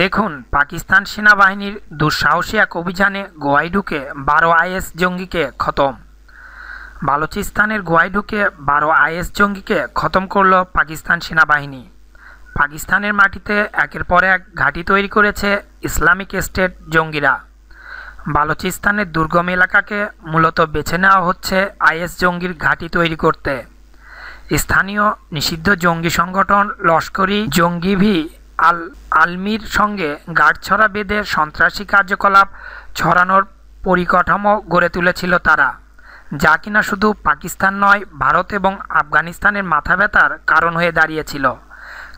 দেখুন পাকিস্তান সেনাবাহিনীর দুঃসাহসী এক অভিযানে গোয়ায় ঢুকে বারো আইএস জঙ্গিকে খতম বালুচিস্তানের গোয়ায় ঢুকে বারো আইএস জঙ্গিকে খতম করল পাকিস্তান সেনাবাহিনী পাকিস্তানের মাটিতে একের পর এক ঘাঁটি তৈরি করেছে ইসলামিক স্টেট জঙ্গিরা বালুচিস্তানের দুর্গম এলাকাকে মূলত বেছে নেওয়া হচ্ছে আইএস জঙ্গির ঘাঁটি তৈরি করতে স্থানীয় নিষিদ্ধ জঙ্গি সংগঠন লস্করি জঙ্গিভি আল আলমির সঙ্গে গাঢ়ছড়া বেঁধে সন্ত্রাসী কার্যকলাপ ছড়ানোর পরিকাঠামো গড়ে তুলেছিল তারা যা কিনা শুধু পাকিস্তান নয় ভারত এবং আফগানিস্তানের মাথা ব্যথার কারণ হয়ে দাঁড়িয়েছিল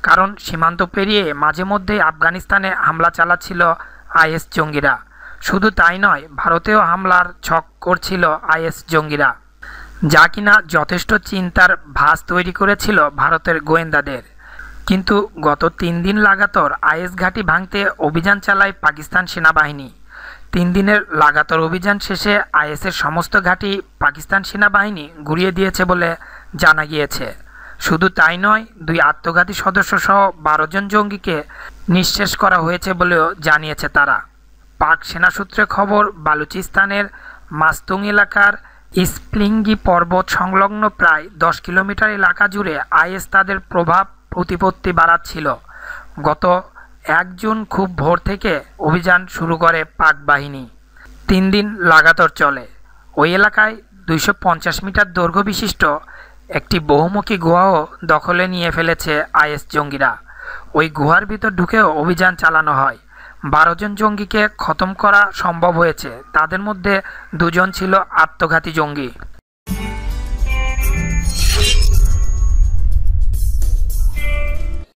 কারণ সীমান্ত পেরিয়ে মাঝে মধ্যেই আফগানিস্তানে হামলা চালাচ্ছিল আইএস জঙ্গিরা শুধু তাই নয় ভারতেও হামলার ছক করছিল আইএস জঙ্গিরা যা কিনা যথেষ্ট চিন্তার ভাস তৈরি করেছিল ভারতের গোয়েন্দাদের কিন্তু গত তিন দিন লাগাতার আইএস ঘাঁটি ভাঙতে অভিযান চালায় পাকিস্তান সেনাবাহিনী তিন দিনের লাগাতার অভিযান শেষে আইএসের সমস্ত ঘাঁটি পাকিস্তান সেনাবাহিনী গুড়িয়ে দিয়েছে বলে জানা গিয়েছে শুধু তাই নয় দুই আত্মঘাতী সদস্য সহ বারো জন জঙ্গিকে নিঃশেষ করা হয়েছে বলেও জানিয়েছে তারা পাক সেনা সূত্রে খবর বালুচিস্তানের মাস্তুং এলাকার স্প্লিঙ্গি পর্বত সংলগ্ন প্রায় দশ কিলোমিটার এলাকা জুড়ে আইএস তাদের প্রভাব প্রতিপত্তি বাড়াচ্ছিল গত এক জুন খুব ভোর থেকে অভিযান শুরু করে পাক বাহিনী তিন দিন লাগাতার চলে ওই এলাকায় দুইশো মিটার দৈর্ঘ্য বিশিষ্ট একটি বহুমুখী গুহাও দখলে নিয়ে ফেলেছে আইএস জঙ্গিরা ওই গুহার ভিতর ঢুকেও অভিযান চালানো হয় বারো জন জঙ্গিকে খতম করা সম্ভব হয়েছে তাদের মধ্যে দুজন ছিল আত্মঘাতী জঙ্গি